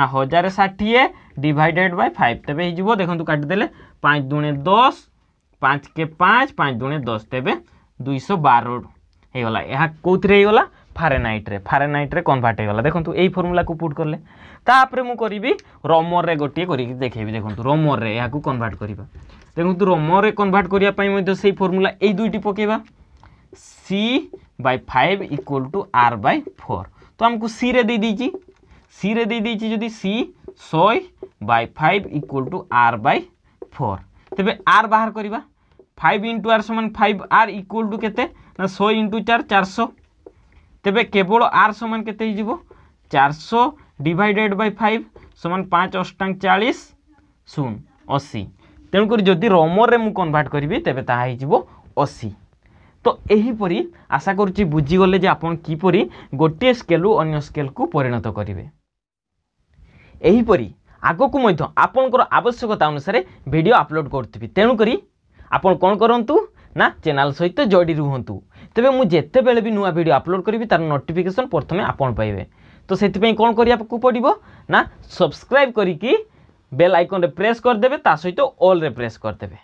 Speaker 1: না হাজার ষাঠিয়ে ডিভাইডেড বাই ফাইভ তেবে হয়ে যাব দেখুন কাটিদেলে পাঁচ দুণে দশ पाँच के पाँच पाँच दुणे दस तेरे दुईश बार ହେଇଗଲା ଏହା କେଉଁଥିରେ ହେଇଗଲା ଫାରେନାଇଟ୍ରେ ଫାରେନାଇଟ୍ରେ କନଭର୍ଟ ହେଇଗଲା ଦେଖନ୍ତୁ ଏଇ ଫର୍ମୁଲାକୁ ପୁଟ୍ କଲେ ତାପରେ ମୁଁ କରିବି ରମରରେ ଗୋଟିଏ କରିକି ଦେଖେଇବି ଦେଖନ୍ତୁ ରମରରେ ଏହାକୁ କନଭର୍ଟ କରିବା ଦେଖନ୍ତୁ ରମରରେ କନଭର୍ଟ କରିବା ପାଇଁ ମଧ୍ୟ ସେଇ ଫର୍ମୁଲା ଏଇ ଦୁଇଟି ପକାଇବା C by five equal to R by four ତ ଆମକୁ ସିରେ ଦେଇଦେଇଛି ସିରେ ଦେଇଦେଇଛି ଯଦି ସି ଶହେ by five equal to R by four ତେବେ ଆର୍ ବାହାର କରିବା ফাইভ ইন্টু আর সমান ফাইভ আর ইকুয়াল টু কেতে না শহে ইন্টু চার চারশো তেবে কেবল আর সমান কেতে হয়ে যাব চারশো ডিভাইডেড বাই ফাইভ সমান পাঁচ অষ্টাং চাশ শূন্য অশী তেমকরি যদি রমরে মু কনভার্ট করবি তেবে তাহা হয়ে যাব অশী তো এইপরি আশা করছি বুঝিগলে যে আপনার কিপরি গোটিয়ে স্কেলু অন্য স্কেলকু পরিণত করবে এইপরি ଆଗକୁ ମଧ୍ୟ ଆପଣଙ୍କର ଆବଶ୍ୟକତା ଅନୁସାରେ ଭିଡ଼ିଓ ଅପଲୋଡ଼ କରୁଥିବି ତେଣୁକରି আপন কোণ করতু না চ্যানেল সহিত জড়ি রুহতু তবে মু যেতবে বি নূয়া ভিডিও আপলোড করবি তার নোটিফিকেসন প্রথমে আপন পাইবে তো সেই কোণ করা পড়ব না সবসক্রাইব করিকি বেল আইকনরে প্রেস করদেবে তা সহিত অলরে প্রেস করদেবে